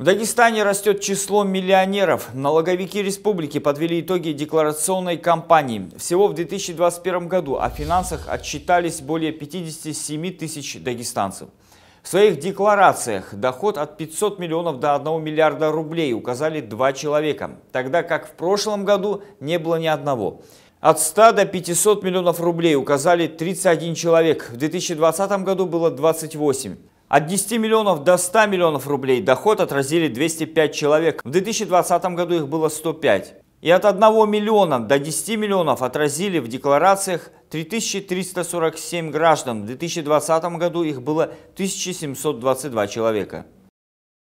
В Дагестане растет число миллионеров. Налоговики республики подвели итоги декларационной кампании. Всего в 2021 году о финансах отчитались более 57 тысяч дагестанцев. В своих декларациях доход от 500 миллионов до 1 миллиарда рублей указали два человека, тогда как в прошлом году не было ни одного. От 100 до 500 миллионов рублей указали 31 человек, в 2020 году было 28. От 10 миллионов до 100 миллионов рублей доход отразили 205 человек. В 2020 году их было 105. И от 1 миллиона до 10 миллионов отразили в декларациях 3347 граждан. В 2020 году их было 1722 человека.